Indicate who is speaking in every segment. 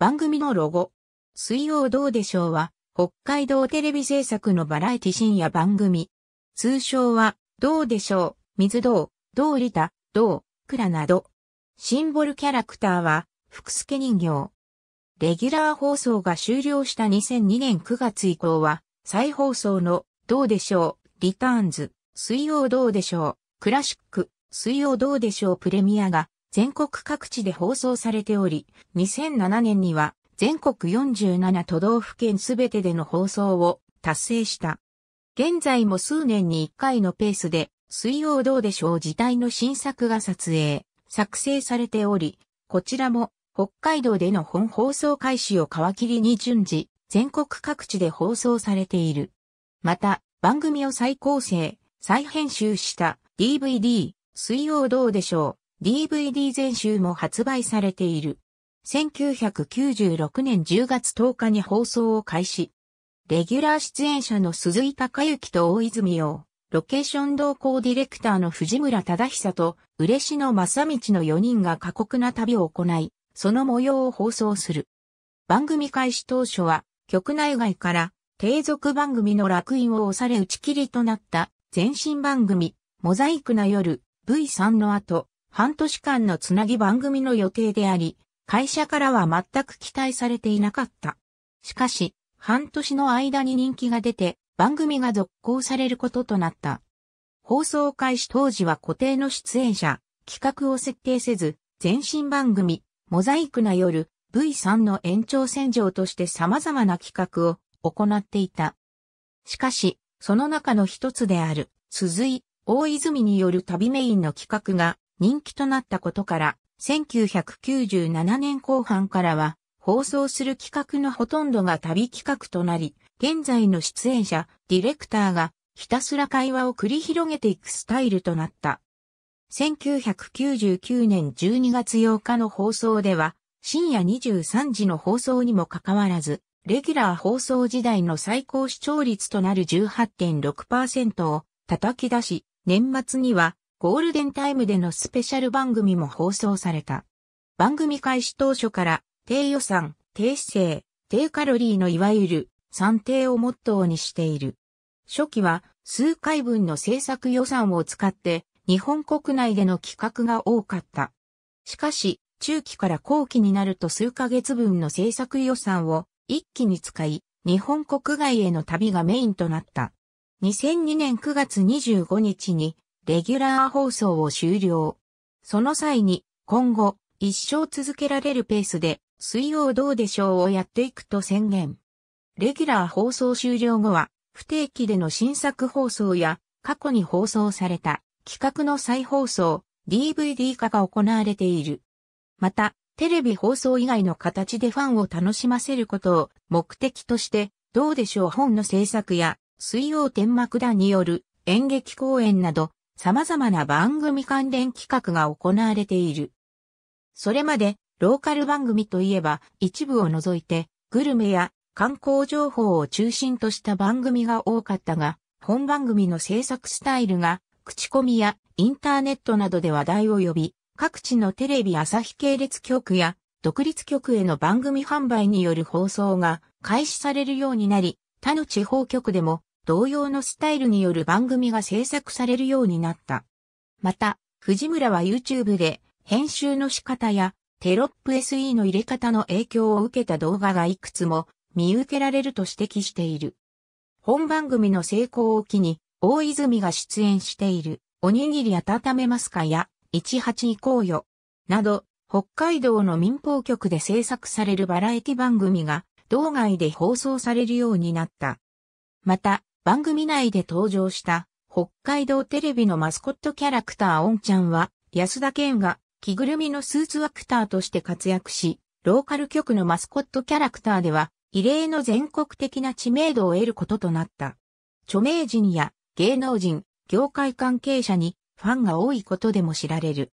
Speaker 1: 番組のロゴ。水曜どうでしょうは、北海道テレビ制作のバラエティ深夜番組。通称は、どうでしょう、水道、道理田、道、倉など。シンボルキャラクターは、福助人形。レギュラー放送が終了した2002年9月以降は、再放送の、どうでしょう、リターンズ、水曜どうでしょう、クラシック、水曜どうでしょうプレミアが全国各地で放送されており、2007年には全国47都道府県すべてでの放送を達成した。現在も数年に1回のペースで、水曜どうでしょう自体の新作が撮影、作成されており、こちらも北海道での本放送開始を皮切りに順次、全国各地で放送されている。また、番組を再構成、再編集した DVD、水曜どうでしょう DVD 全集も発売されている。1996年10月10日に放送を開始。レギュラー出演者の鈴井隆之と大泉洋、ロケーション同行ディレクターの藤村忠久と嬉野正道の4人が過酷な旅を行い、その模様を放送する。番組開始当初は、局内外から低俗番組の楽園を押され打ち切りとなった前身番組、モザイクな夜 V3 の後、半年間のつなぎ番組の予定であり、会社からは全く期待されていなかった。しかし、半年の間に人気が出て、番組が続行されることとなった。放送開始当時は固定の出演者、企画を設定せず、前身番組、モザイクな夜、V3 の延長線上として様々な企画を行っていた。しかし、その中の一つである、鈴井、大泉による旅メインの企画が人気となったことから、1997年後半からは、放送する企画のほとんどが旅企画となり、現在の出演者、ディレクターがひたすら会話を繰り広げていくスタイルとなった。1999年12月8日の放送では、深夜23時の放送にもかかわらず、レギュラー放送時代の最高視聴率となる18.6%を叩き出し、年末にはゴールデンタイムでのスペシャル番組も放送された。番組開始当初から低予算、低姿勢、低カロリーのいわゆる算定をモットーにしている。初期は数回分の制作予算を使って日本国内での企画が多かった。しかし、中期から後期になると数ヶ月分の制作予算を一気に使い、日本国外への旅がメインとなった。2002年9月25日にレギュラー放送を終了。その際に、今後、一生続けられるペースで、水曜どうでしょうをやっていくと宣言。レギュラー放送終了後は、不定期での新作放送や、過去に放送された企画の再放送、DVD 化が行われている。また、テレビ放送以外の形でファンを楽しませることを目的として、どうでしょう本の制作や、水曜天幕団による演劇公演など、様々な番組関連企画が行われている。それまで、ローカル番組といえば、一部を除いて、グルメや観光情報を中心とした番組が多かったが、本番組の制作スタイルが、口コミやインターネットなどで話題を呼び、各地のテレビ朝日系列局や独立局への番組販売による放送が開始されるようになり、他の地方局でも同様のスタイルによる番組が制作されるようになった。また、藤村は YouTube で編集の仕方やテロップ SE の入れ方の影響を受けた動画がいくつも見受けられると指摘している。本番組の成功を機に、大泉が出演している、おにぎり温めますかや、18以降よ、など、北海道の民放局で制作されるバラエティ番組が、道外で放送されるようになった。また、番組内で登場した北海道テレビのマスコットキャラクターオンちゃんは安田健が着ぐるみのスーツアクターとして活躍し、ローカル局のマスコットキャラクターでは異例の全国的な知名度を得ることとなった。著名人や芸能人、業界関係者にファンが多いことでも知られる。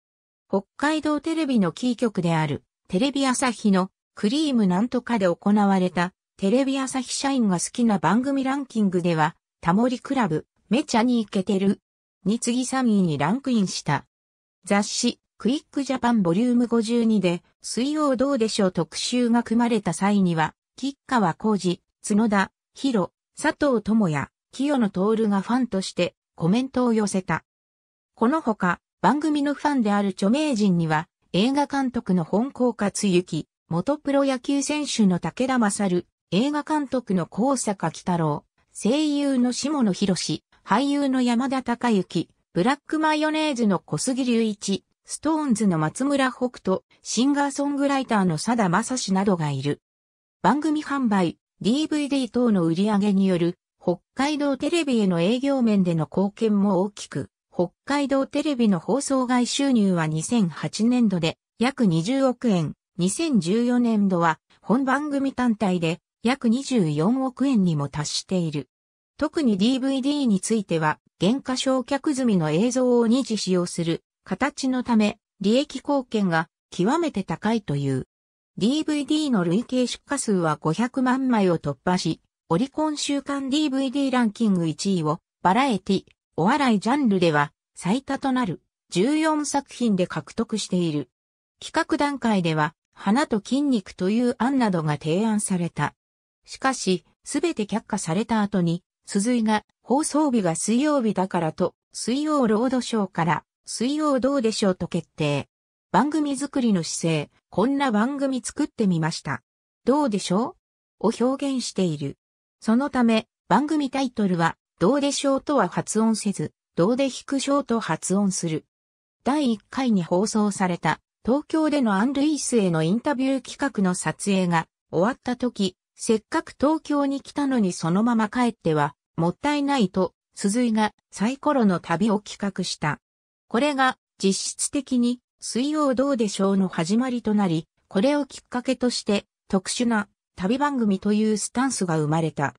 Speaker 1: 北海道テレビのキー局であるテレビ朝日のクリームなんとかで行われたテレビ朝日社員が好きな番組ランキングではタモリクラブ、めちゃにイケてる。に次3位にランクインした。雑誌、クイックジャパンボリューム52で、水曜どうでしょう特集が組まれた際には、吉川浩二、角田、広、佐藤智也、清野徹がファンとしてコメントを寄せた。このほか、番組のファンである著名人には、映画監督の本校克行、元プロ野球選手の武田勝、映画監督の高坂北郎、声優の下野博士、俳優の山田孝之、ブラックマヨネーズの小杉隆一、ストーンズの松村北斗、シンガーソングライターの佐田正史などがいる。番組販売、DVD 等の売り上げによる、北海道テレビへの営業面での貢献も大きく、北海道テレビの放送外収入は2008年度で約20億円、2014年度は本番組単体で約24億円にも達している。特に DVD については、減価償却済みの映像を二次使用する形のため、利益貢献が極めて高いという。DVD の累計出荷数は500万枚を突破し、オリコン週間 DVD ランキング1位をバラエティ、お笑いジャンルでは最多となる14作品で獲得している。企画段階では、花と筋肉という案などが提案された。しかし、すべて却下された後に、鈴井が放送日が水曜日だからと、水曜ロードショーから水曜どうでしょうと決定。番組作りの姿勢、こんな番組作ってみました。どうでしょうを表現している。そのため、番組タイトルは、どうでしょうとは発音せず、どうで引くしょうと発音する。第1回に放送された、東京でのアン・ルイスへのインタビュー企画の撮影が終わった時、せっかく東京に来たのにそのまま帰っては、もったいないと、鈴井がサイコロの旅を企画した。これが実質的に水曜どうでしょうの始まりとなり、これをきっかけとして特殊な旅番組というスタンスが生まれた。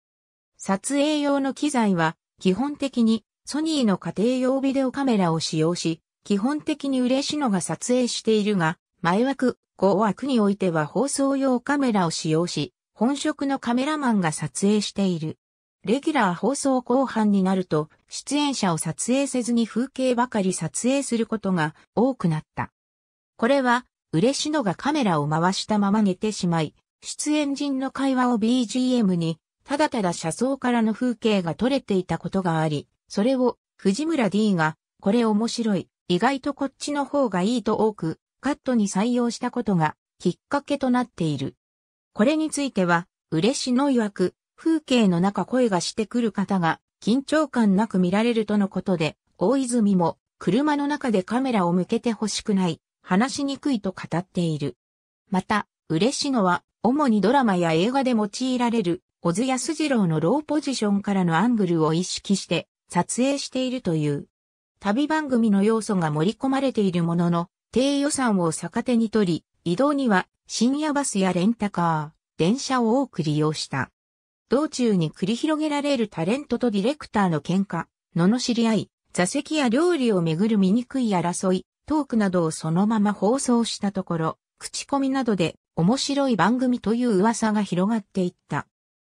Speaker 1: 撮影用の機材は基本的にソニーの家庭用ビデオカメラを使用し、基本的に嬉野が撮影しているが、前枠、5枠においては放送用カメラを使用し、本職のカメラマンが撮影している。レギュラー放送後半になると、出演者を撮影せずに風景ばかり撮影することが多くなった。これは、嬉しのがカメラを回したまま寝てしまい、出演人の会話を BGM に、ただただ車窓からの風景が撮れていたことがあり、それを藤村 D が、これ面白い、意外とこっちの方がいいと多く、カットに採用したことがきっかけとなっている。これについては、嬉しの曰く、風景の中声がしてくる方が緊張感なく見られるとのことで、大泉も車の中でカメラを向けて欲しくない、話しにくいと語っている。また、嬉しのは、主にドラマや映画で用いられる、小津安二郎のローポジションからのアングルを意識して撮影しているという。旅番組の要素が盛り込まれているものの、低予算を逆手に取り、移動には深夜バスやレンタカー、電車を多く利用した。道中に繰り広げられるタレントとディレクターの喧嘩、罵り合い、座席や料理をめぐる醜い争い、トークなどをそのまま放送したところ、口コミなどで面白い番組という噂が広がっていった。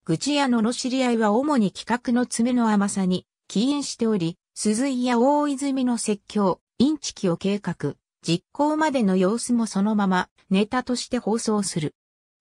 Speaker 1: 愚痴や罵り合いは主に企画の爪の甘さに起因しており、鈴井や大泉の説教、インチキを計画、実行までの様子もそのままネタとして放送する。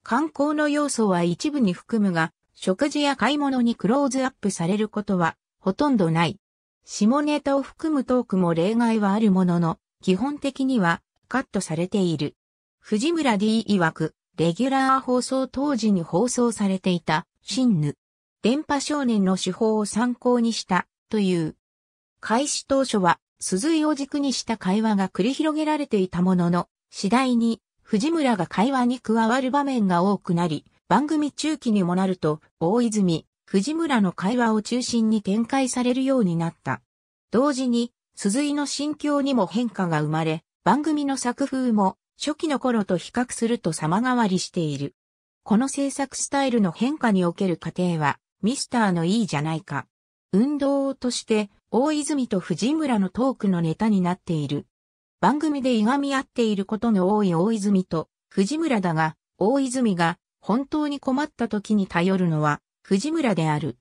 Speaker 1: 観光の要素は一部に含むが、食事や買い物にクローズアップされることはほとんどない。下ネタを含むトークも例外はあるものの、基本的にはカットされている。藤村 D 曰く、レギュラー放送当時に放送されていた、新ヌ。電波少年の手法を参考にした、という。開始当初は、鈴井を軸にした会話が繰り広げられていたものの、次第に藤村が会話に加わる場面が多くなり、番組中期にもなると、大泉、藤村の会話を中心に展開されるようになった。同時に、鈴井の心境にも変化が生まれ、番組の作風も初期の頃と比較すると様変わりしている。この制作スタイルの変化における過程は、ミスターのいいじゃないか。運動として大泉と藤村のトークのネタになっている。番組でいがみ合っていることの多い大泉と藤村だが、大泉が本当に困った時に頼るのは藤村である。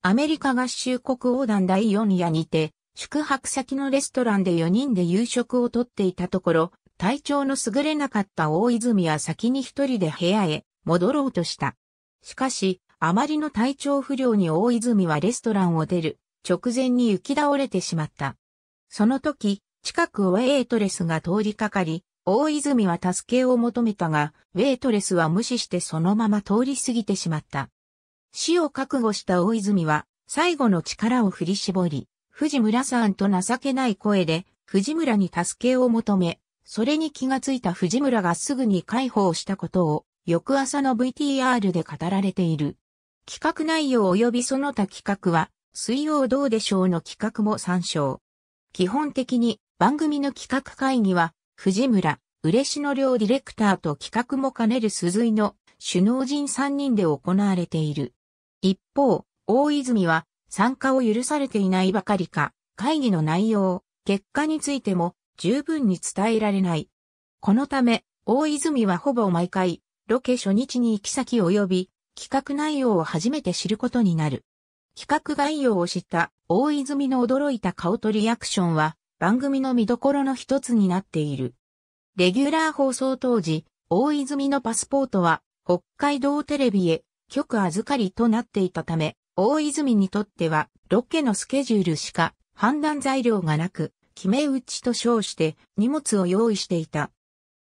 Speaker 1: アメリカ合衆国横断第4夜にて、宿泊先のレストランで4人で夕食をとっていたところ、体調の優れなかった大泉は先に一人で部屋へ戻ろうとした。しかし、あまりの体調不良に大泉はレストランを出る直前に行き倒れてしまった。その時、近くをウェイトレスが通りかかり、大泉は助けを求めたが、ウェイトレスは無視してそのまま通り過ぎてしまった。死を覚悟した大泉は、最後の力を振り絞り、藤村さんと情けない声で、藤村に助けを求め、それに気がついた藤村がすぐに介抱したことを、翌朝の VTR で語られている。企画内容及びその他企画は、水曜どうでしょうの企画も参照。基本的に番組の企画会議は、藤村、嬉野両ディレクターと企画も兼ねる鈴井の首脳陣3人で行われている。一方、大泉は参加を許されていないばかりか、会議の内容、結果についても十分に伝えられない。このため、大泉はほぼ毎回、ロケ初日に行き先及び、企画内容を初めて知ることになる。企画概要を知った大泉の驚いた顔とリアクションは番組の見どころの一つになっている。レギュラー放送当時、大泉のパスポートは北海道テレビへ局預かりとなっていたため、大泉にとってはロケのスケジュールしか判断材料がなく、決め打ちと称して荷物を用意していた。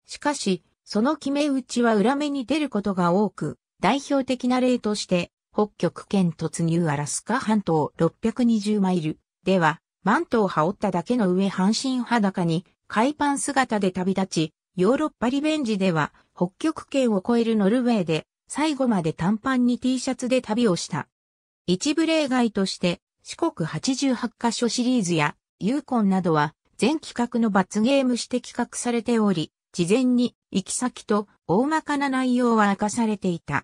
Speaker 1: しかし、その決め打ちは裏目に出ることが多く、代表的な例として、北極圏突入アラスカ半島620マイルでは、マントを羽織っただけの上半身裸に、海パン姿で旅立ち、ヨーロッパリベンジでは、北極圏を越えるノルウェーで、最後まで短パンに T シャツで旅をした。一部例外として、四国88カ所シリーズや、ユーコンなどは、全企画の罰ゲームして企画されており、事前に行き先と大まかな内容は明かされていた。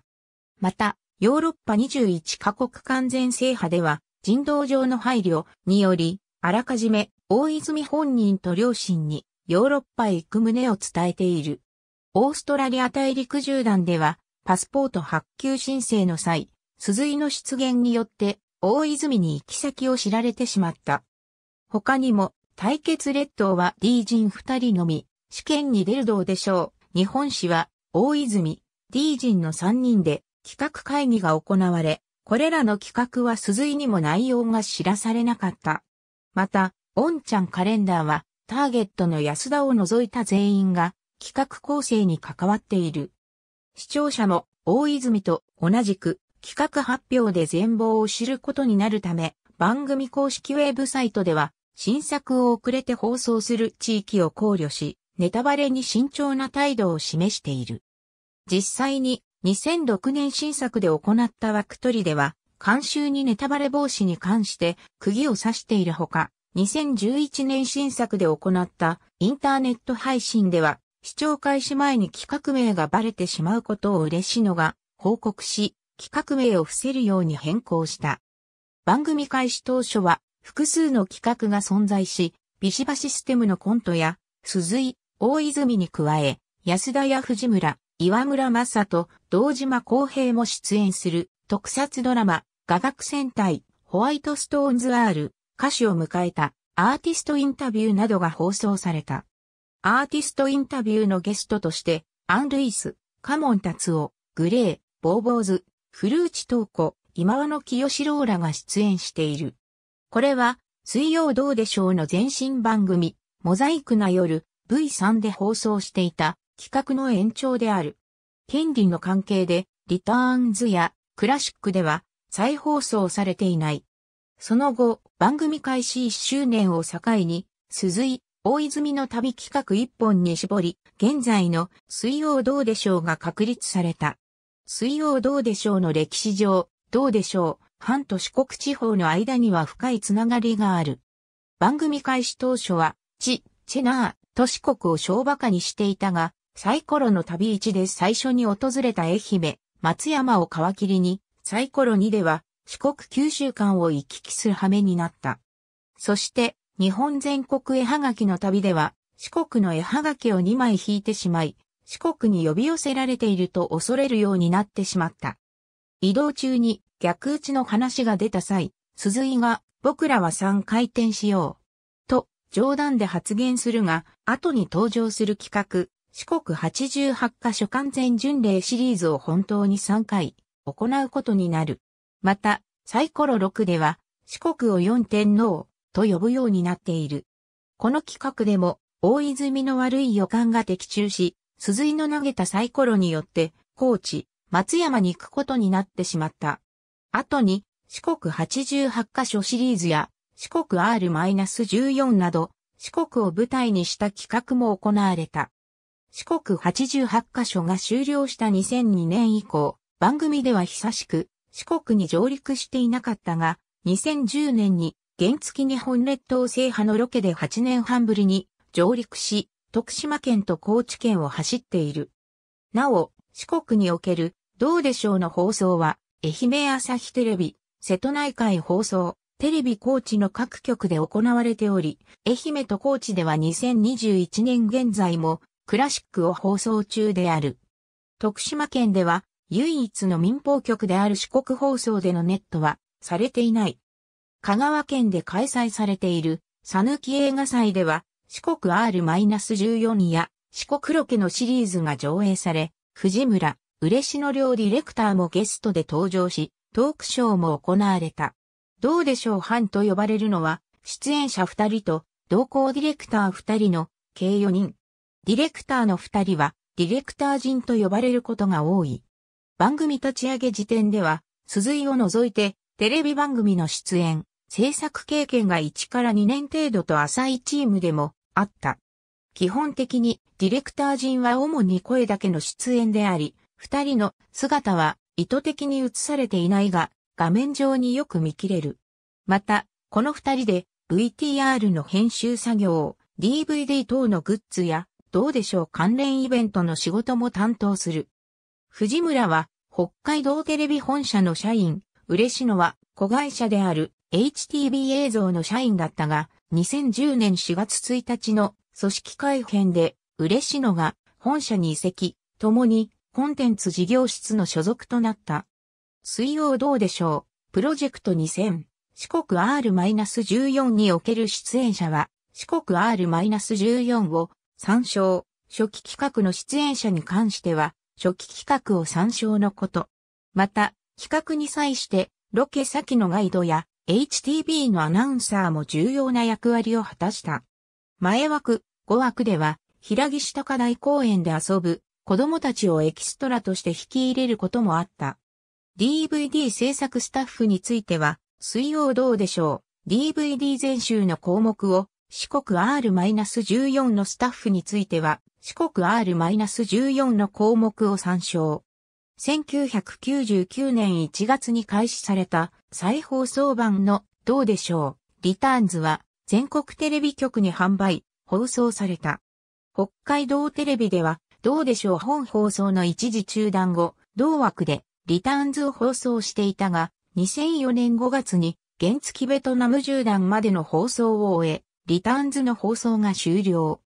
Speaker 1: また、ヨーロッパ21カ国完全制覇では、人道上の配慮により、あらかじめ大泉本人と両親にヨーロッパへ行く旨を伝えている。オーストラリア大陸縦断では、パスポート発給申請の際、鈴井の出現によって、大泉に行き先を知られてしまった。他にも、対決列島は D 人二人のみ、試験に出るどうでしょう。日本史は、大泉、D 人の三人で、企画会議が行われ、これらの企画は鈴井にも内容が知らされなかった。また、オンちゃんカレンダーは、ターゲットの安田を除いた全員が企画構成に関わっている。視聴者も大泉と同じく企画発表で全貌を知ることになるため、番組公式ウェブサイトでは新作を遅れて放送する地域を考慮し、ネタバレに慎重な態度を示している。実際に2006年新作で行った枠取りでは、監修にネタバレ防止に関して釘を刺しているほか、2011年新作で行ったインターネット配信では、視聴開始前に企画名がバレてしまうことを嬉しいのが報告し、企画名を伏せるように変更した。番組開始当初は複数の企画が存在し、ビシバシステムのコントや、鈴井、大泉に加え、安田や藤村、岩村正人、堂島康平も出演する特撮ドラマ、画学戦隊、ホワイトストーンズアール、歌手を迎えたアーティストインタビューなどが放送された。アーティストインタビューのゲストとして、アン・ルイス、カモン・達夫、グレー、ボーボーズ、フルチ・トーコ、今和の清志郎らが出演している。これは、水曜どうでしょうの前身番組、モザイクな夜、V3 で放送していた、企画の延長である。権利の関係で、リターンズやクラシックでは再放送されていない。その後、番組開始1周年を境に、鈴井、大泉の旅企画1本に絞り、現在の水曜どうでしょうが確立された。水曜どうでしょうの歴史上、どうでしょう、半都四国地方の間には深いつながりがある。番組開始当初は、チ、チェナー都四国を小馬鹿にしていたが、サイコロの旅1で最初に訪れた愛媛、松山を皮切りに、サイコロ2では四国九州間を行き来する羽目になった。そして、日本全国絵はがきの旅では、四国の絵はがきを2枚引いてしまい、四国に呼び寄せられていると恐れるようになってしまった。移動中に逆打ちの話が出た際、鈴井が僕らは3回転しよう。と、冗談で発言するが、後に登場する企画、四国八十八カ所完全巡礼シリーズを本当に3回行うことになる。また、サイコロ6では、四国を四天王と呼ぶようになっている。この企画でも、大泉の悪い予感が的中し、鈴井の投げたサイコロによって、高知、松山に行くことになってしまった。後に、四国八十八カ所シリーズや、四国 R-14 など、四国を舞台にした企画も行われた。四国88カ所が終了した2002年以降、番組では久しく四国に上陸していなかったが、2010年に原付日本列島制覇のロケで8年半ぶりに上陸し、徳島県と高知県を走っている。なお、四国におけるどうでしょうの放送は、愛媛朝日テレビ、瀬戸内海放送、テレビ高知の各局で行われており、愛媛と高知では2021年現在もクラシックを放送中である。徳島県では唯一の民放局である四国放送でのネットはされていない。香川県で開催されているさぬき映画祭では四国 R-14 や四国ロケのシリーズが上映され、藤村、嬉野両ディレクターもゲストで登場し、トークショーも行われた。どうでしょう班と呼ばれるのは、出演者二人と、同行ディレクター二人の、計四人。ディレクターの二人は、ディレクター人と呼ばれることが多い。番組立ち上げ時点では、鈴井を除いて、テレビ番組の出演、制作経験が1から2年程度と浅いチームでもあった。基本的にディレクター陣は主に声だけの出演であり、二人の姿は意図的に映されていないが、画面上によく見切れる。また、この二人で VTR の編集作業、DVD 等のグッズやどうでしょう関連イベントの仕事も担当する。藤村は、北海道テレビ本社の社員、嬉野は、子会社である HTB 映像の社員だったが、2010年4月1日の組織改編で、嬉野が本社に移籍、共にコンテンツ事業室の所属となった。水曜どうでしょうプロジェクト2000、四国 R-14 における出演者は、四国 R-14 を参照、初期企画の出演者に関しては、初期企画を参照のこと。また、企画に際して、ロケ先のガイドや HTB のアナウンサーも重要な役割を果たした。前枠、5枠では、平岸高台公園で遊ぶ子供たちをエキストラとして引き入れることもあった。DVD 制作スタッフについては、水曜どうでしょう DVD 全集の項目を四国 R-14 のスタッフについては、四国 R-14 の項目を参照。1999年1月に開始された再放送版のどうでしょうリターンズは全国テレビ局に販売、放送された。北海道テレビではどうでしょう本放送の一時中断後、同枠でリターンズを放送していたが、2004年5月に原付ベトナム縦断までの放送を終え、リターンズの放送が終了。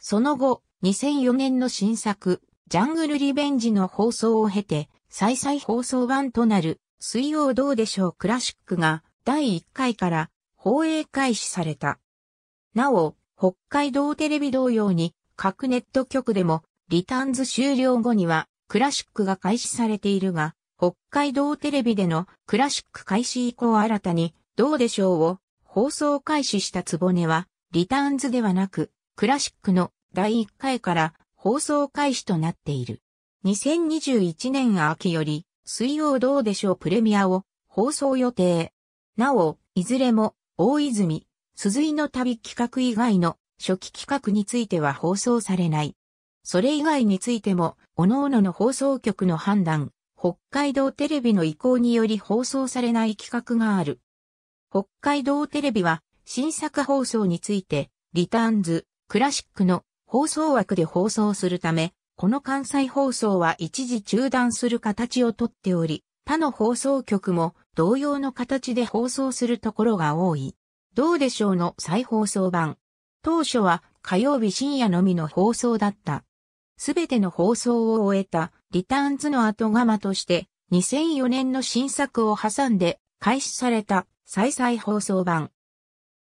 Speaker 1: その後、2004年の新作、ジャングルリベンジの放送を経て、再々放送版となる、水曜どうでしょうクラシックが、第1回から放映開始された。なお、北海道テレビ同様に、各ネット局でも、リターンズ終了後には、クラシックが開始されているが、北海道テレビでのクラシック開始以降新たに、どうでしょうを放送開始したつぼねは、リターンズではなく、クラシックの第1回から放送開始となっている。2021年秋より、水曜どうでしょうプレミアを放送予定。なお、いずれも、大泉、鈴井の旅企画以外の初期企画については放送されない。それ以外についても、各々の放送局の判断、北海道テレビの意向により放送されない企画がある。北海道テレビは新作放送について、リターンズ、クラシックの放送枠で放送するため、この関西放送は一時中断する形をとっており、他の放送局も同様の形で放送するところが多い。どうでしょうの再放送版。当初は火曜日深夜のみの放送だった。すべての放送を終えたリターンズの後釜として2004年の新作を挟んで開始された再々放送版。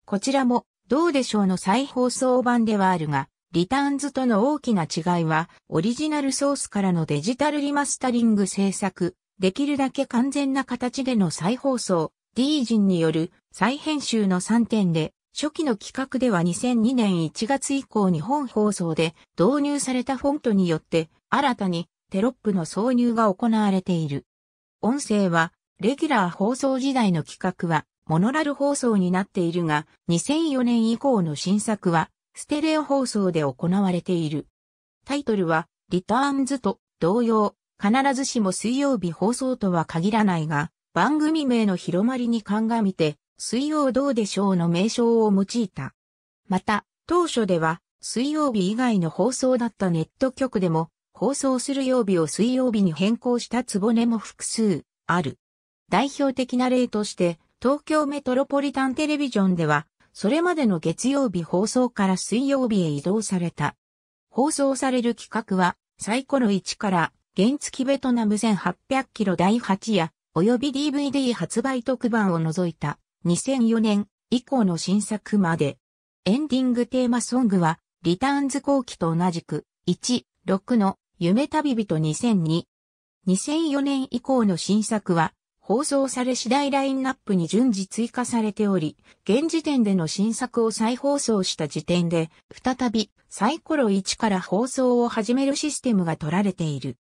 Speaker 1: こちらも、どうでしょうの再放送版ではあるが、リターンズとの大きな違いは、オリジナルソースからのデジタルリマスタリング制作、できるだけ完全な形での再放送、D 人による再編集の3点で、初期の企画では2002年1月以降に本放送で導入されたフォントによって新たにテロップの挿入が行われている。音声はレギュラー放送時代の企画はモノラル放送になっているが、2004年以降の新作は、ステレオ放送で行われている。タイトルは、リターンズと同様、必ずしも水曜日放送とは限らないが、番組名の広まりに鑑みて、水曜どうでしょうの名称を用いた。また、当初では、水曜日以外の放送だったネット局でも、放送する曜日を水曜日に変更したつぼねも複数、ある。代表的な例として、東京メトロポリタンテレビジョンでは、それまでの月曜日放送から水曜日へ移動された。放送される企画は、サイコロ1から原付ベトナム1800キロ第8夜、及び DVD 発売特番を除いた2004年以降の新作まで。エンディングテーマソングは、リターンズ後期と同じく、1、6の夢旅人2002。2004年以降の新作は、放送され次第ラインナップに順次追加されており、現時点での新作を再放送した時点で、再びサイコロ1から放送を始めるシステムが取られている。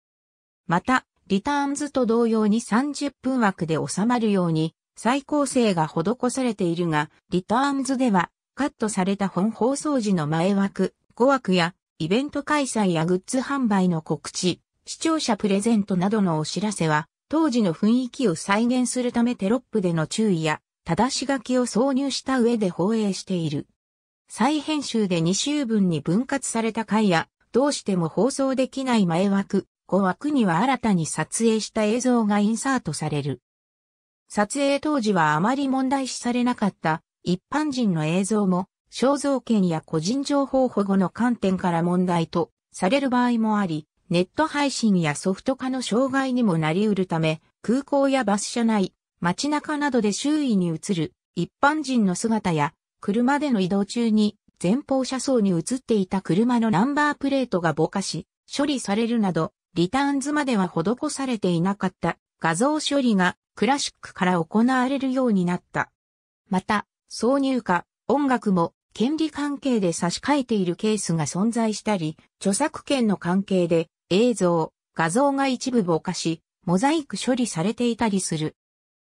Speaker 1: また、リターンズと同様に30分枠で収まるように、再構成が施されているが、リターンズでは、カットされた本放送時の前枠、5枠や、イベント開催やグッズ販売の告知、視聴者プレゼントなどのお知らせは、当時の雰囲気を再現するためテロップでの注意や、正し書きを挿入した上で放映している。再編集で2週分に分割された回や、どうしても放送できない前枠、5枠には新たに撮影した映像がインサートされる。撮影当時はあまり問題視されなかった一般人の映像も肖像権や個人情報保護の観点から問題とされる場合もあり、ネット配信やソフト化の障害にもなり得るため、空港やバス車内、街中などで周囲に映る一般人の姿や、車での移動中に前方車窓に映っていた車のナンバープレートがぼかし、処理されるなど、リターンズまでは施されていなかった画像処理がクラシックから行われるようになった。また、挿入歌、音楽も権利関係で差し替えているケースが存在したり、著作権の関係で映像、画像が一部ぼかし、モザイク処理されていたりする。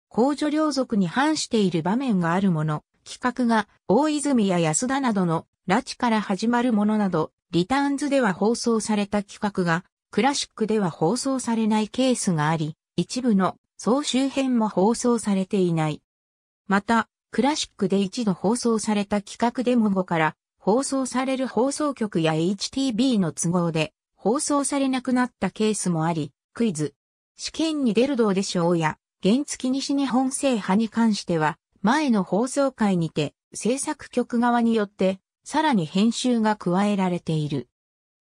Speaker 1: 公序良俗に反している場面があるもの、企画が大泉や安田などの拉致から始まるものなど、リターンズでは放送された企画が、クラシックでは放送されないケースがあり、一部の総集編も放送されていない。また、クラシックで一度放送された企画デモ後から、放送される放送局や HTB の都合で、放送されなくなったケースもあり、クイズ、試験に出るどうでしょうや、原付西日本制覇に関しては、前の放送会にて、制作局側によって、さらに編集が加えられている。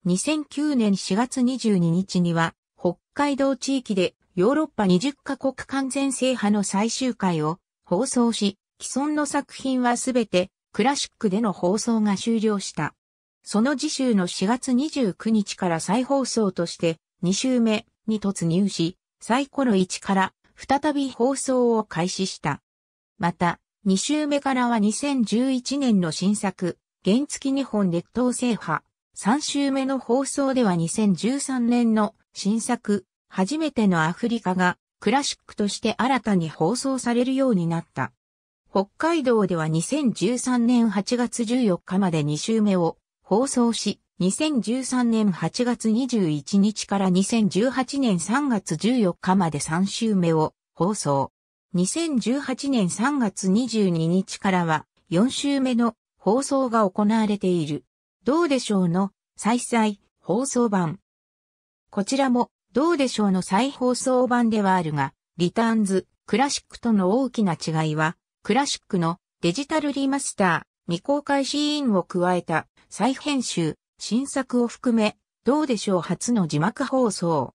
Speaker 1: 2009年4月22日には、北海道地域でヨーロッパ20カ国完全制覇の最終回を放送し、既存の作品はすべてクラシックでの放送が終了した。その次週の4月29日から再放送として2週目に突入し、サイコロ1から再び放送を開始した。また、2週目からは2011年の新作、原付日本列島制覇。3週目の放送では2013年の新作、初めてのアフリカがクラシックとして新たに放送されるようになった。北海道では2013年8月14日まで2週目を放送し、2013年8月21日から2018年3月14日まで3週目を放送。2018年3月22日からは4週目の放送が行われている。どうでしょうの再々放送版。こちらもどうでしょうの再放送版ではあるが、リターンズ、クラシックとの大きな違いは、クラシックのデジタルリマスター、未公開シーンを加えた再編集、新作を含め、どうでしょう初の字幕放送。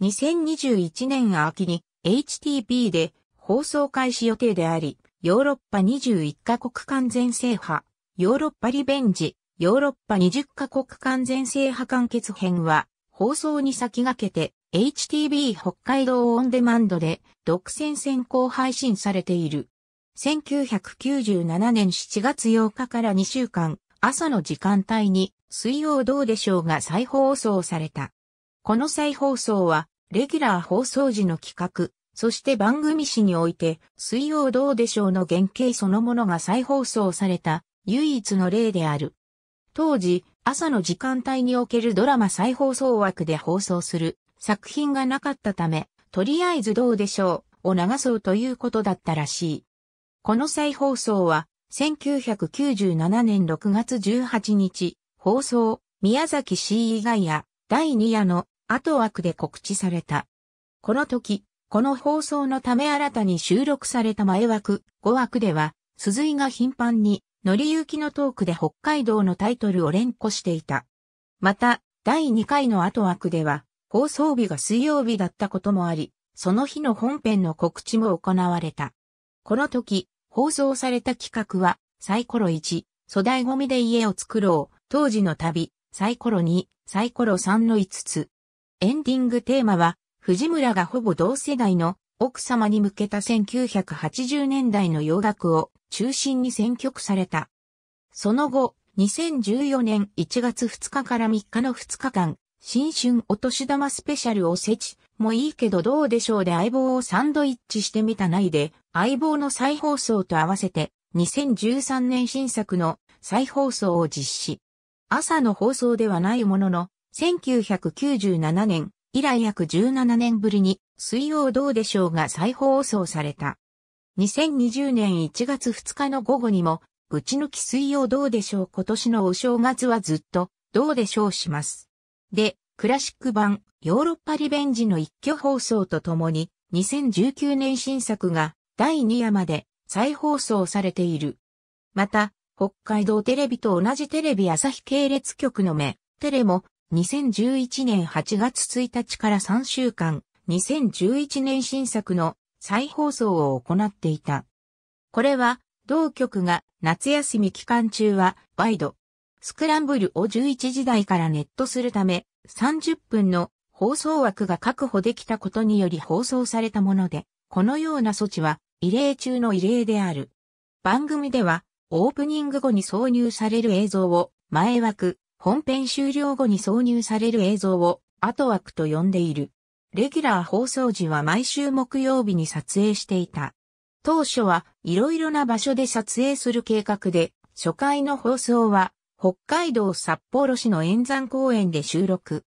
Speaker 1: 2021年秋に HTP で放送開始予定であり、ヨーロッパ21カ国完全制覇、ヨーロッパリベンジ、ヨーロッパ20カ国完全制覇完結編は、放送に先駆けて HTB 北海道オンデマンドで独占先行配信されている。1997年7月8日から2週間、朝の時間帯に水曜どうでしょうが再放送された。この再放送は、レギュラー放送時の企画、そして番組史において、水曜どうでしょうの原型そのものが再放送された、唯一の例である。当時、朝の時間帯におけるドラマ再放送枠で放送する作品がなかったため、とりあえずどうでしょうを流そうということだったらしい。この再放送は1997年6月18日、放送、宮崎市以外や第2夜の後枠で告知された。この時、この放送のため新たに収録された前枠、5枠では、鈴井が頻繁に、乗り行きのトークで北海道のタイトルを連呼していた。また、第2回の後枠では、放送日が水曜日だったこともあり、その日の本編の告知も行われた。この時、放送された企画は、サイコロ1、粗大ゴミで家を作ろう、当時の旅、サイコロ2、サイコロ3の5つ。エンディングテーマは、藤村がほぼ同世代の奥様に向けた1980年代の洋楽を中心に選曲された。その後、2014年1月2日から3日の2日間、新春お年玉スペシャルをせち、もいいけどどうでしょうで相棒をサンドイッチしてみたないで、相棒の再放送と合わせて、2013年新作の再放送を実施。朝の放送ではないものの、1997年以来約17年ぶりに水曜どうでしょうが再放送された。2020年1月2日の午後にも、ぶち抜き水曜どうでしょう今年のお正月はずっと、どうでしょうします。で、クラシック版ヨーロッパリベンジの一挙放送とともに2019年新作が第2夜まで再放送されている。また、北海道テレビと同じテレビ朝日系列局の目、テレも2011年8月1日から3週間、2011年新作の再放送を行っていた。これは、同局が夏休み期間中は、ワイド、スクランブルを11時台からネットするため、30分の放送枠が確保できたことにより放送されたもので、このような措置は異例中の異例である。番組では、オープニング後に挿入される映像を前枠、本編終了後に挿入される映像を後枠と呼んでいる。レギュラー放送時は毎週木曜日に撮影していた。当初はいろいろな場所で撮影する計画で、初回の放送は北海道札幌市の円山公園で収録。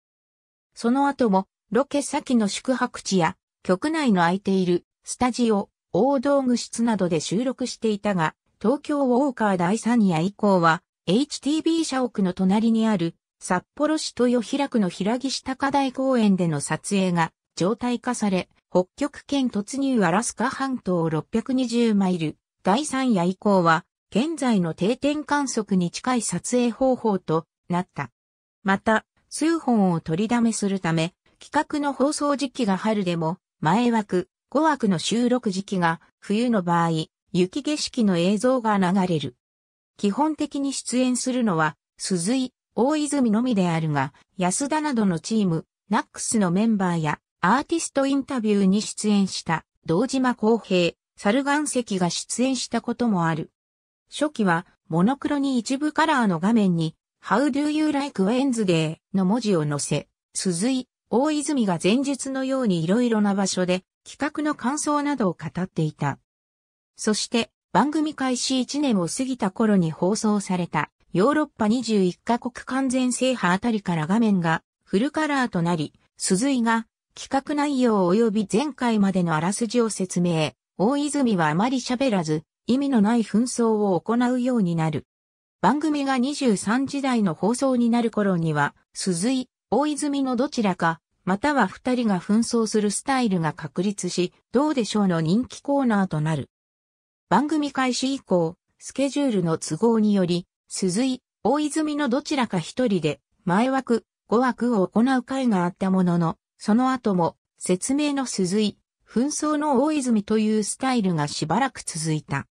Speaker 1: その後も、ロケ先の宿泊地や、局内の空いている、スタジオ、大道具室などで収録していたが、東京ウォーカー第3夜以降は、HTB 社屋の隣にある、札幌市豊平区の平岸高台公園での撮影が、常態化され、北極圏突入アラスカ半島620マイル、第3夜以降は、現在の定点観測に近い撮影方法となった。また、数本を取りだめするため、企画の放送時期が春でも、前枠、5枠の収録時期が冬の場合、雪景色の映像が流れる。基本的に出演するのは、鈴井、大泉のみであるが、安田などのチーム、ナックスのメンバーや、アーティストインタビューに出演した、堂島公平、猿岩石が出演したこともある。初期は、モノクロに一部カラーの画面に、How do you like Wednesday の文字を載せ、鈴井、大泉が前日のように色々な場所で企画の感想などを語っていた。そして番組開始1年を過ぎた頃に放送されたヨーロッパ21カ国完全制覇あたりから画面がフルカラーとなり、鈴井が企画内容及び前回までのあらすじを説明、大泉はあまり喋らず、意味のない紛争を行うようになる。番組が23時台の放送になる頃には、鈴井、大泉のどちらか、または二人が紛争するスタイルが確立し、どうでしょうの人気コーナーとなる。番組開始以降、スケジュールの都合により、鈴井、大泉のどちらか一人で、前枠、5枠を行う会があったものの、その後も、説明の鈴井、紛争の大泉というスタイルがしばらく続いた。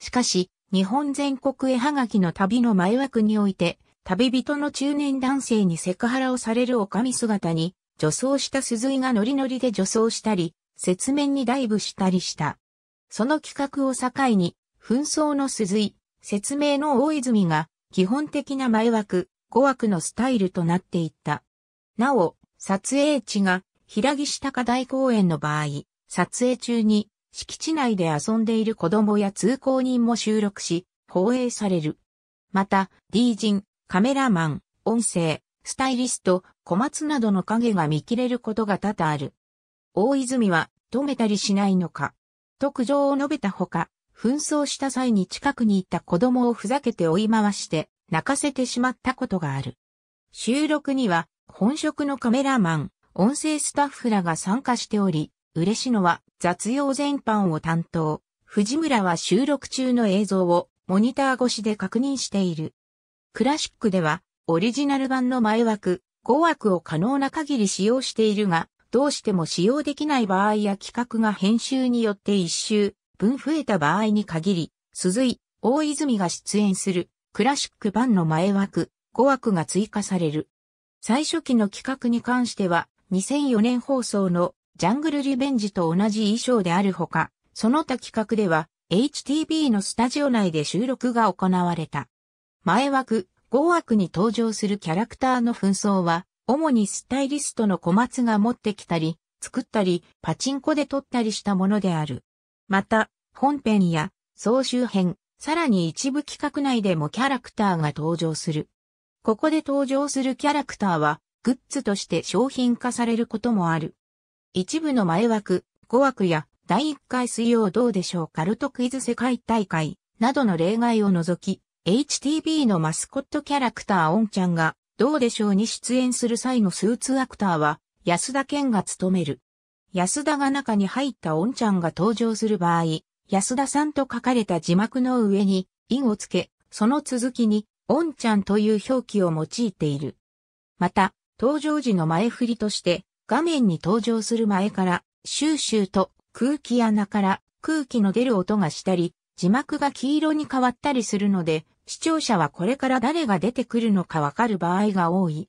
Speaker 1: しかし、日本全国絵ハガキの旅の前枠において、旅人の中年男性にセクハラをされる女将姿に、女装した鈴井がノリノリで女装したり、説明にダイブしたりした。その企画を境に、紛争の鈴井、説明の大泉が、基本的な前枠、語枠のスタイルとなっていった。なお、撮影地が、平岸高台公園の場合、撮影中に敷地内で遊んでいる子供や通行人も収録し、放映される。また、D 人、カメラマン、音声、スタイリスト、小松などの影が見切れることが多々ある。大泉は、止めたりしないのか。特徴を述べたほか、紛争した際に近くにいた子供をふざけて追い回して、泣かせてしまったことがある。収録には、本職のカメラマン、音声スタッフらが参加しており、嬉しのは、雑用全般を担当。藤村は収録中の映像をモニター越しで確認している。クラシックでは、オリジナル版の前枠、5枠を可能な限り使用しているが、どうしても使用できない場合や企画が編集によって一周分増えた場合に限り、鈴井、大泉が出演するクラシック版の前枠、5枠が追加される。最初期の企画に関しては、2004年放送のジャングルリベンジと同じ衣装であるほか、その他企画では、HTB のスタジオ内で収録が行われた。前枠、5枠に登場するキャラクターの紛争は、主にスタイリストの小松が持ってきたり、作ったり、パチンコで撮ったりしたものである。また、本編や総集編、さらに一部企画内でもキャラクターが登場する。ここで登場するキャラクターは、グッズとして商品化されることもある。一部の前枠、5枠や第1回水曜どうでしょうカルトクイズ世界大会などの例外を除き、HTB のマスコットキャラクターオンちゃんがどうでしょうに出演する際のスーツアクターは安田健が務める。安田が中に入ったオンちゃんが登場する場合、安田さんと書かれた字幕の上に、インをつけ、その続きに、オンちゃんという表記を用いている。また、登場時の前振りとして、画面に登場する前から、シューシューと空気穴から空気の出る音がしたり、字幕が黄色に変わったりするので、視聴者はこれから誰が出てくるのかわかる場合が多い。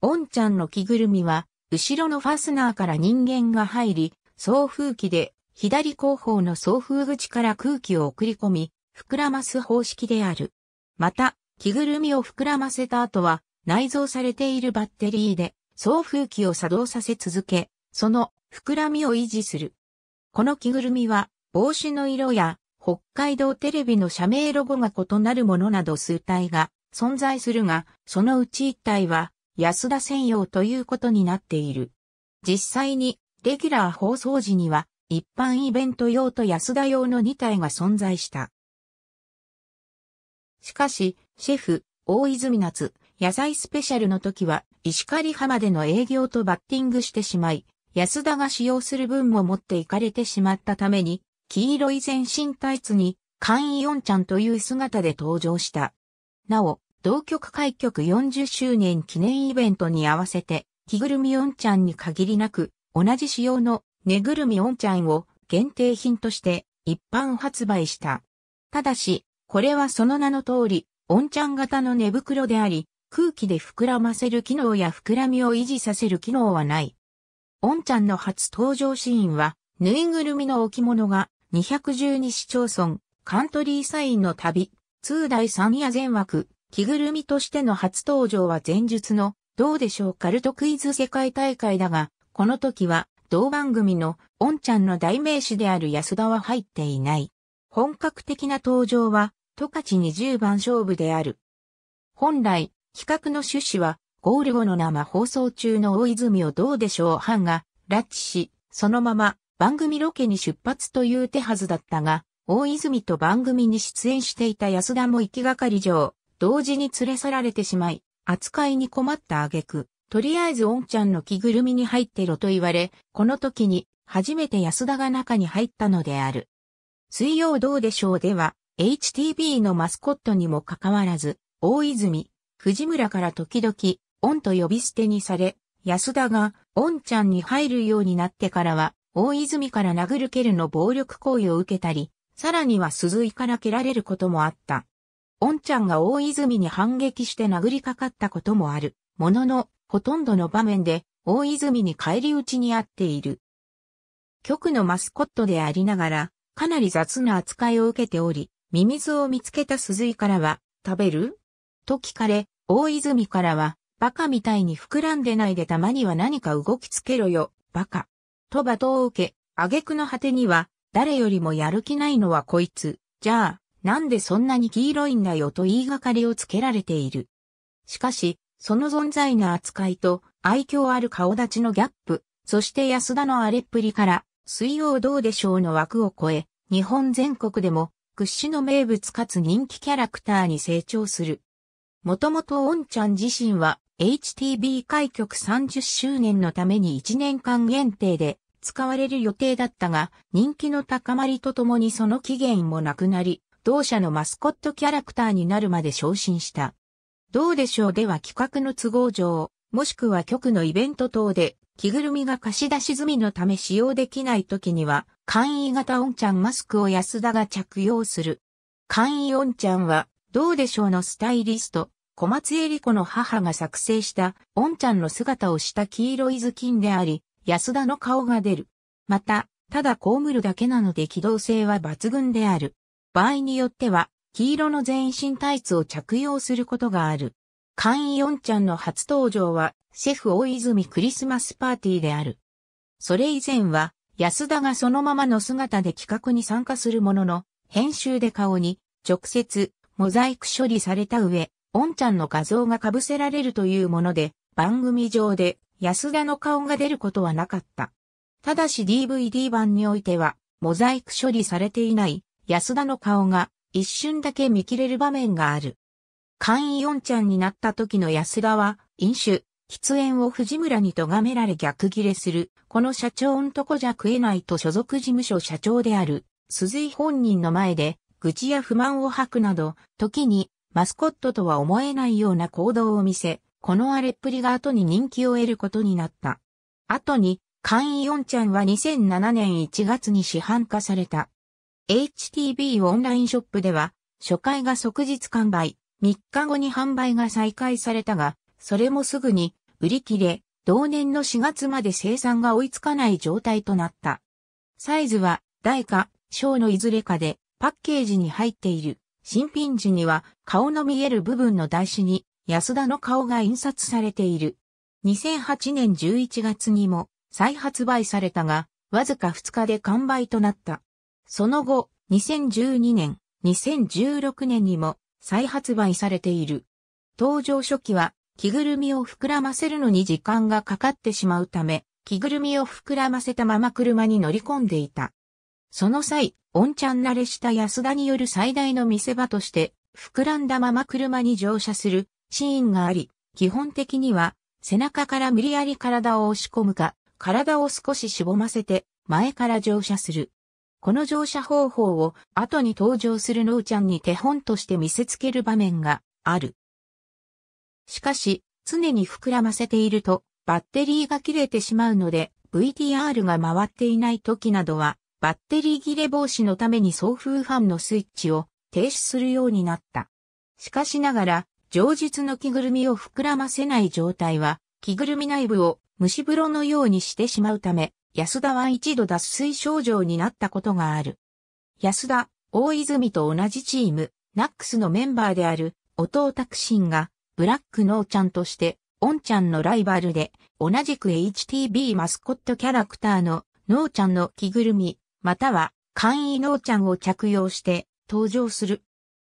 Speaker 1: おんちゃんの着ぐるみは、後ろのファスナーから人間が入り、送風機で左後方の送風口から空気を送り込み、膨らます方式である。また、着ぐるみを膨らませた後は、内蔵されているバッテリーで送風機を作動させ続け、その膨らみを維持する。この着ぐるみは、帽子の色や北海道テレビの社名ロゴが異なるものなど数体が存在するが、そのうち一体は安田専用ということになっている。実際にレギュラー放送時には一般イベント用と安田用の2体が存在した。しかし、シェフ、大泉夏、野菜スペシャルの時は石狩浜での営業とバッティングしてしまい、安田が使用する分も持っていかれてしまったために、黄色い全身タイツに、簡易四ちゃんという姿で登場した。なお、同局開局40周年記念イベントに合わせて、着ぐるみ四ちゃんに限りなく、同じ仕様の寝ぐるみ四ちゃんを限定品として一般発売した。ただし、これはその名の通り、オンちゃん型の寝袋であり、空気で膨らませる機能や膨らみを維持させる機能はない。おんちゃんの初登場シーンは、ぬいぐるみの置物が212市町村、カントリーサインの旅、2第三夜全枠、着ぐるみとしての初登場は前述の、どうでしょうカルトクイズ世界大会だが、この時は、同番組の、おんちゃんの代名詞である安田は入っていない。本格的な登場は、十勝20番勝負である。本来、企画の趣旨は、ゴール後の生放送中の大泉をどうでしょう班が拉致し、そのまま番組ロケに出発という手はずだったが、大泉と番組に出演していた安田も行きがかり上、同時に連れ去られてしまい、扱いに困った挙句、とりあえずおんちゃんの着ぐるみに入ってろと言われ、この時に初めて安田が中に入ったのである。水曜どうでしょうでは、HTB のマスコットにもかかわらず、大泉、藤村から時々、オンと呼び捨てにされ、安田が、オンちゃんに入るようになってからは、大泉から殴る蹴るの暴力行為を受けたり、さらには鈴井から蹴られることもあった。オンちゃんが大泉に反撃して殴りかかったこともある。ものの、ほとんどの場面で、大泉に返り討ちにあっている。局のマスコットでありながら、かなり雑な扱いを受けており、ミミズを見つけた鈴井からは、食べると聞かれ、大泉からは、バカみたいに膨らんでないでたまには何か動きつけろよ、バカ。と罵倒を受け、挙句の果てには、誰よりもやる気ないのはこいつ、じゃあ、なんでそんなに黄色いんだよと言いがかりをつけられている。しかし、その存在の扱いと愛嬌ある顔立ちのギャップ、そして安田の荒れっぷりから、水曜どうでしょうの枠を超え、日本全国でも屈指の名物かつ人気キャラクターに成長する。もともとオンちゃん自身は HTB 開局30周年のために1年間限定で使われる予定だったが、人気の高まりとともにその期限もなくなり、同社のマスコットキャラクターになるまで昇進した。どうでしょうでは企画の都合上、もしくは局のイベント等で、着ぐるみが貸し出し済みのため使用できない時には、簡易型オンちゃんマスクを安田が着用する。簡易オンちゃんはどうでしょうのスタイリスト、小松恵里子の母が作成した、おんちゃんの姿をした黄色い頭巾であり、安田の顔が出る。また、ただ被るだけなので機動性は抜群である。場合によっては、黄色の全身タイツを着用することがある。簡易おんちゃんの初登場は、シェフ大泉クリスマスパーティーである。それ以前は、安田がそのままの姿で企画に参加するものの、編集で顔に、直接、モザイク処理された上、オンちゃんの画像が被せられるというもので、番組上で安田の顔が出ることはなかった。ただし DVD 版においては、モザイク処理されていない安田の顔が一瞬だけ見切れる場面がある。簡易オンちゃんになった時の安田は、飲酒、喫煙を藤村に咎められ逆切れする。この社長んとこじゃ食えないと所属事務所社長である、鈴井本人の前で、愚痴や不満を吐くなど、時にマスコットとは思えないような行動を見せ、この荒れっぷりが後に人気を得ることになった。後に、簡易オンちゃんは2007年1月に市販化された。HTB オンラインショップでは、初回が即日完売、3日後に販売が再開されたが、それもすぐに売り切れ、同年の4月まで生産が追いつかない状態となった。サイズは、大か、小のいずれかで、パッケージに入っている新品時には顔の見える部分の台紙に安田の顔が印刷されている。2008年11月にも再発売されたが、わずか2日で完売となった。その後、2012年、2016年にも再発売されている。登場初期は着ぐるみを膨らませるのに時間がかかってしまうため、着ぐるみを膨らませたまま車に乗り込んでいた。その際、ンチャン慣れした安田による最大の見せ場として、膨らんだまま車に乗車するシーンがあり、基本的には背中から無理やり体を押し込むか、体を少し絞ませて前から乗車する。この乗車方法を後に登場するノーちゃんに手本として見せつける場面がある。しかし、常に膨らませているとバッテリーが切れてしまうので VTR が回っていない時などはバッテリー切れ防止のために送風ファンのスイッチを停止するようになった。しかしながら、上述の着ぐるみを膨らませない状態は、着ぐるみ内部を蒸し風呂のようにしてしまうため、安田は一度脱水症状になったことがある。安田、大泉と同じチーム、ナックスのメンバーである、弟シ信が、ブラックのーちゃんとして、おんちゃんのライバルで、同じく HTB マスコットキャラクターの、のーちゃんの着ぐるみ、または簡易脳ちゃんを着用して登場する。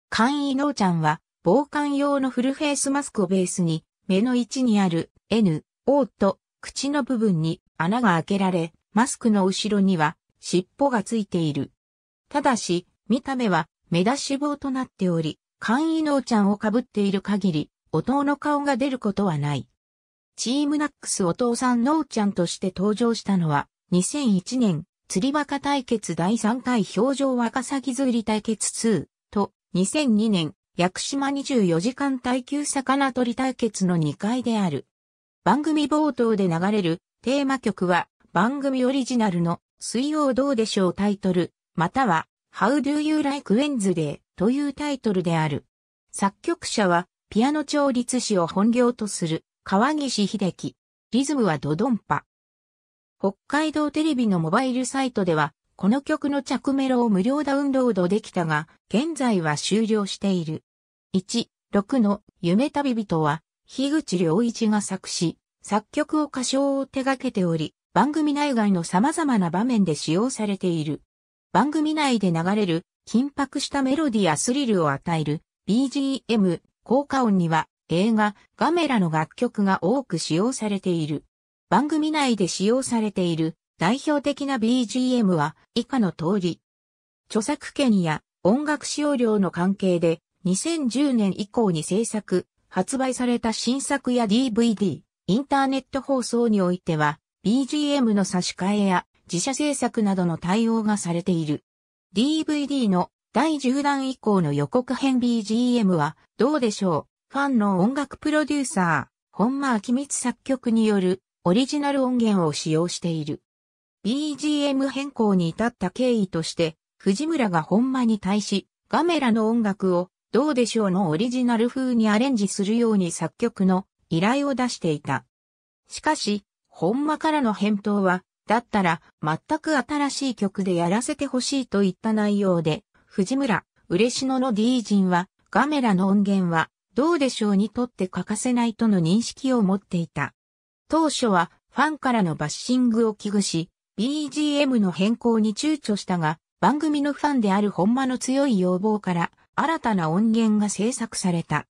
Speaker 1: 簡易脳ちゃんは防寒用のフルフェイスマスクをベースに目の位置にある N、O と口の部分に穴が開けられ、マスクの後ろには尻尾がついている。ただし、見た目は目出し帽となっており、簡易脳ちゃんを被っている限り、お父の顔が出ることはない。チームナックスお父さん脳ちゃんとして登場したのは、2001年釣りバカ対決第3回表情ワカサギ釣り対決2と2002年屋久島24時間耐久魚取り対決の2回である。番組冒頭で流れるテーマ曲は番組オリジナルの水曜どうでしょうタイトル、または How do you like Wednesday というタイトルである。作曲者はピアノ調律師を本業とする川岸秀樹。リズムはドドンパ。北海道テレビのモバイルサイトでは、この曲の着メロを無料ダウンロードできたが、現在は終了している。1、6の夢旅人は、樋口良一が作詞、作曲を歌唱を手掛けており、番組内外の様々な場面で使用されている。番組内で流れる緊迫したメロディやスリルを与える BGM 効果音には映画ガメラの楽曲が多く使用されている。番組内で使用されている代表的な BGM は以下の通り。著作権や音楽使用料の関係で2010年以降に制作、発売された新作や DVD、インターネット放送においては BGM の差し替えや自社制作などの対応がされている。DVD の第10弾以降の予告編 BGM はどうでしょうファンの音楽プロデューサー、本間明光作曲によるオリジナル音源を使用している。BGM 変更に至った経緯として、藤村が本間に対し、ガメラの音楽を、どうでしょうのオリジナル風にアレンジするように作曲の依頼を出していた。しかし、本間からの返答は、だったら全く新しい曲でやらせてほしいといった内容で、藤村、嬉野の D 人は、ガメラの音源は、どうでしょうにとって欠かせないとの認識を持っていた。当初はファンからのバッシングを危惧し、BGM の変更に躊躇したが、番組のファンである本間の強い要望から新たな音源が制作された。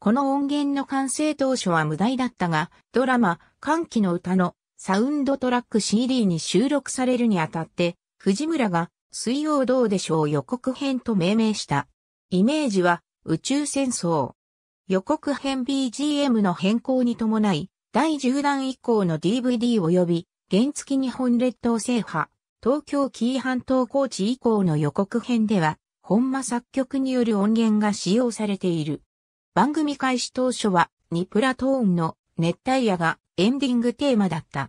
Speaker 1: この音源の完成当初は無題だったが、ドラマ、歓喜の歌のサウンドトラック CD に収録されるにあたって、藤村が水曜どうでしょう予告編と命名した。イメージは宇宙戦争。予告編 BGM の変更に伴い、第10弾以降の DVD 及び、原付日本列島制覇、東京紀伊半島高知以降の予告編では、本間作曲による音源が使用されている。番組開始当初は、ニプラトーンの熱帯夜がエンディングテーマだった。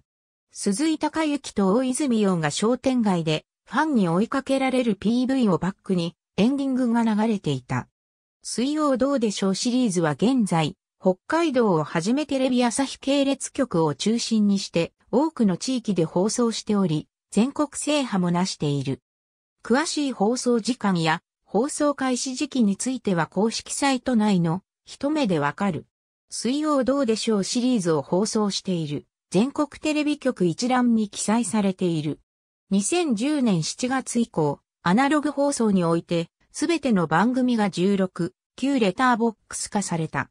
Speaker 1: 鈴井孝之と大泉洋が商店街でファンに追いかけられる PV をバックにエンディングが流れていた。水曜どうでしょうシリーズは現在北海道をはじめテレビ朝日系列局を中心にして多くの地域で放送しており、全国制覇もなしている。詳しい放送時間や放送開始時期については公式サイト内の一目でわかる。水曜どうでしょうシリーズを放送している全国テレビ局一覧に記載されている。2010年7月以降、アナログ放送において、すべての番組が16、9レターボックス化された。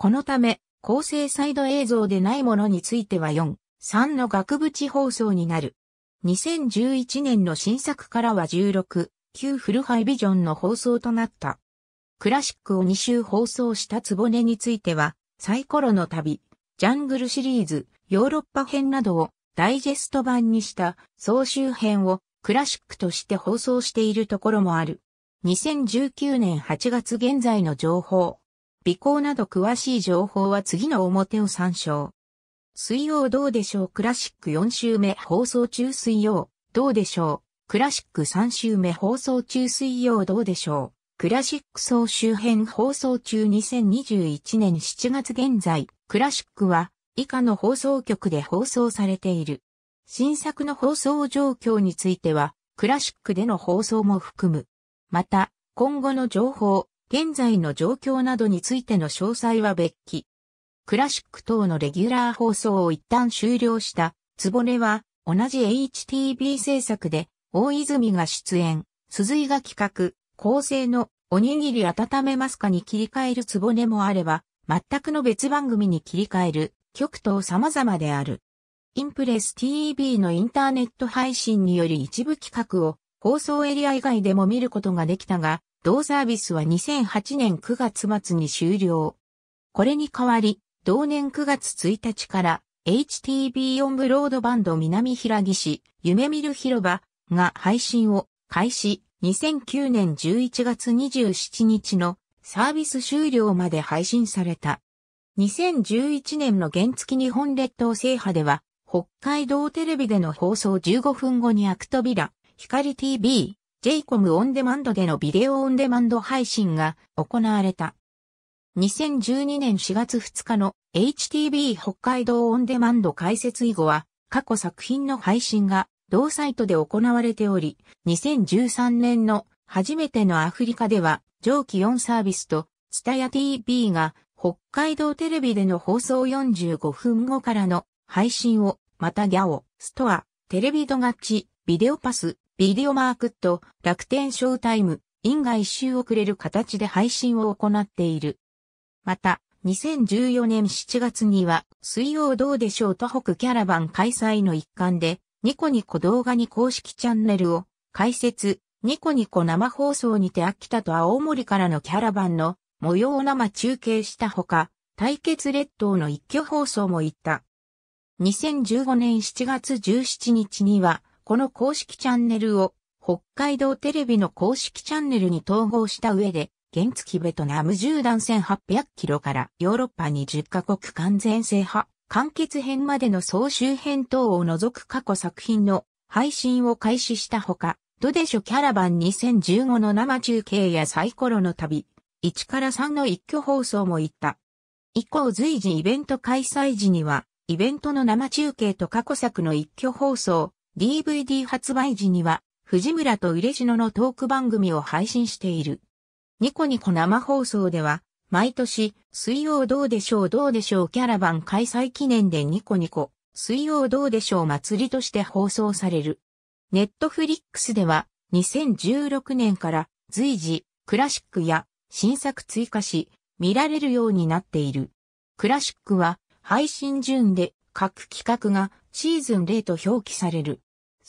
Speaker 1: このため、構成サイド映像でないものについては4、3の額縁放送になる。2011年の新作からは16、旧フルハイビジョンの放送となった。クラシックを2週放送したつぼねについては、サイコロの旅、ジャングルシリーズ、ヨーロッパ編などをダイジェスト版にした総集編をクラシックとして放送しているところもある。2019年8月現在の情報。尾行など詳しい情報は次の表を参照。水曜どうでしょうクラシック4週目放送中水曜どうでしょうクラシック3週目放送中水曜どうでしょうクラシック総集編放送中2021年7月現在クラシックは以下の放送局で放送されている。新作の放送状況についてはクラシックでの放送も含む。また今後の情報、現在の状況などについての詳細は別記。クラシック等のレギュラー放送を一旦終了した、つぼねは、同じ HTB 制作で、大泉が出演、鈴井が企画、構成の、おにぎり温めますかに切り替えるつぼねもあれば、全くの別番組に切り替える、極等様々である。インプレス TV のインターネット配信により一部企画を放送エリア以外でも見ることができたが、同サービスは2008年9月末に終了。これに代わり、同年9月1日から HTB オンブロードバンド南平岸、夢見る広場が配信を開始2009年11月27日のサービス終了まで配信された。2011年の原付日本列島制覇では、北海道テレビでの放送15分後にアクトビラ、光 TV、ジェイコムオンデマンドでのビデオオンデマンド配信が行われた。2012年4月2日の HTB 北海道オンデマンド開設以後は過去作品の配信が同サイトで行われており、2013年の初めてのアフリカでは上記4サービスとツタヤ t t v が北海道テレビでの放送45分後からの配信をまたギャオ、ストア、テレビドガチ、ビデオパス、ビデオマークット、楽天ショータイム、因が一周遅れる形で配信を行っている。また、2014年7月には、水曜どうでしょうと北キャラバン開催の一環で、ニコニコ動画に公式チャンネルを開設、ニコニコ生放送にて秋田と青森からのキャラバンの模様を生中継したほか、対決列島の一挙放送も行った。2015年7月17日には、この公式チャンネルを北海道テレビの公式チャンネルに統合した上で、原付ベトナム縦断1800キロからヨーロッパ20カ国完全制覇、完結編までの総集編等を除く過去作品の配信を開始したほか、ドデショキャラバン2015の生中継やサイコロの旅、1から3の一挙放送も行った。以降随時イベント開催時には、イベントの生中継と過去作の一挙放送、DVD 発売時には、藤村と嬉野のトーク番組を配信している。ニコニコ生放送では、毎年、水曜どうでしょうどうでしょうキャラバン開催記念でニコニコ、水曜どうでしょう祭りとして放送される。ネットフリックスでは、2016年から随時、クラシックや新作追加し、見られるようになっている。クラシックは、配信順で各企画がシーズン0と表記される。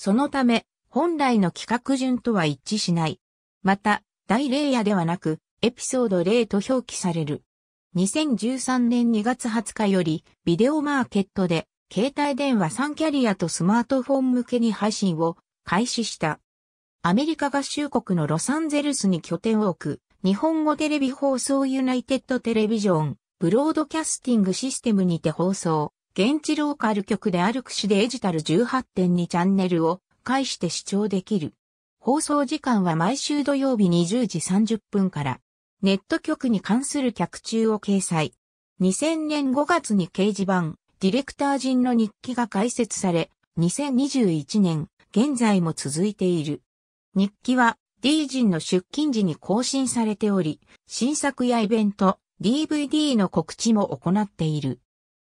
Speaker 1: そのため、本来の企画順とは一致しない。また、大レイヤではなく、エピソード例と表記される。2013年2月20日より、ビデオマーケットで、携帯電話3キャリアとスマートフォン向けに配信を開始した。アメリカ合衆国のロサンゼルスに拠点を置く、日本語テレビ放送ユナイテッドテレビジョン、ブロードキャスティングシステムにて放送。現地ローカル局でる。ルク市デジタル18.2チャンネルを介して視聴できる。放送時間は毎週土曜日20時30分から、ネット局に関する客中を掲載。2000年5月に掲示板、ディレクター陣の日記が開設され、2021年、現在も続いている。日記は D 人の出勤時に更新されており、新作やイベント、DVD の告知も行っている。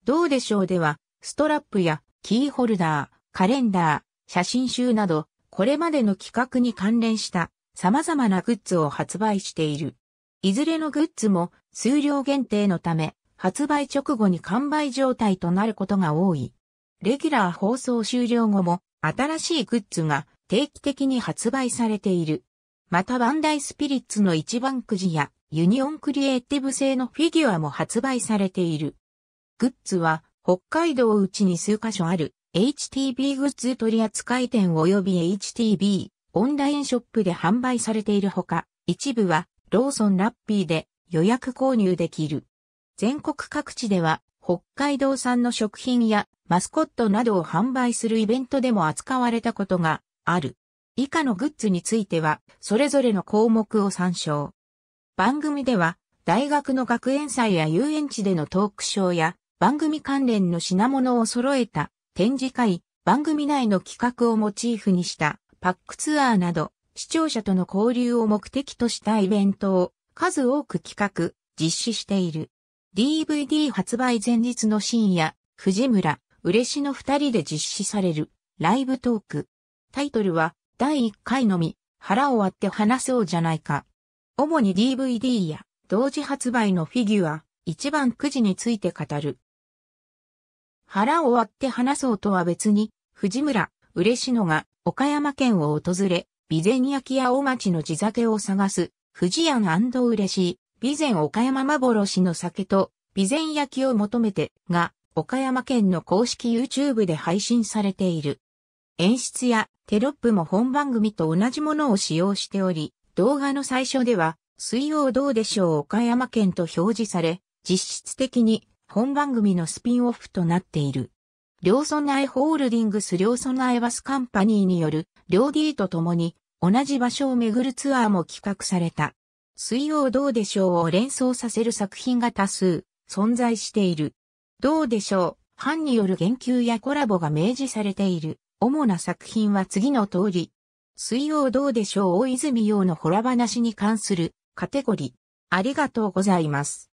Speaker 1: どうでしょうでは、ストラップやキーホルダー、カレンダー、写真集など、これまでの企画に関連した様々なグッズを発売している。いずれのグッズも数量限定のため、発売直後に完売状態となることが多い。レギュラー放送終了後も新しいグッズが定期的に発売されている。またバンダイスピリッツの一番くじやユニオンクリエイティブ製のフィギュアも発売されている。グッズは北海道うちに数カ所ある HTB グッズ取扱店及び HTB オンラインショップで販売されているほか、一部はローソンラッピーで予約購入できる。全国各地では北海道産の食品やマスコットなどを販売するイベントでも扱われたことがある。以下のグッズについては、それぞれの項目を参照。番組では、大学の学園祭や遊園地でのトークショーや、番組関連の品物を揃えた展示会、番組内の企画をモチーフにしたパックツアーなど、視聴者との交流を目的としたイベントを数多く企画、実施している。DVD 発売前日の深夜、藤村、嬉の二人で実施されるライブトーク。タイトルは第1回のみ腹を割って話そうじゃないか。主に DVD や同時発売のフィギュア、一番くじについて語る。腹を割って話そうとは別に、藤村、嬉野が岡山県を訪れ、備前焼や大町の地酒を探す、藤屋嬉しい、備前岡山幻の酒と、備前焼を求めて、が、岡山県の公式 YouTube で配信されている。演出やテロップも本番組と同じものを使用しており、動画の最初では、水曜どうでしょう岡山県と表示され、実質的に本番組のスピンオフとなっている。両村内ホールディングス両村内バスカンパニーによる両 D と共に同じ場所を巡るツアーも企画された。水曜どうでしょうを連想させる作品が多数存在している。どうでしょう班による言及やコラボが明示されている。主な作品は次の通り。水曜どうでしょう大泉洋のホラ話に関するカテゴリー。ありがとうございます。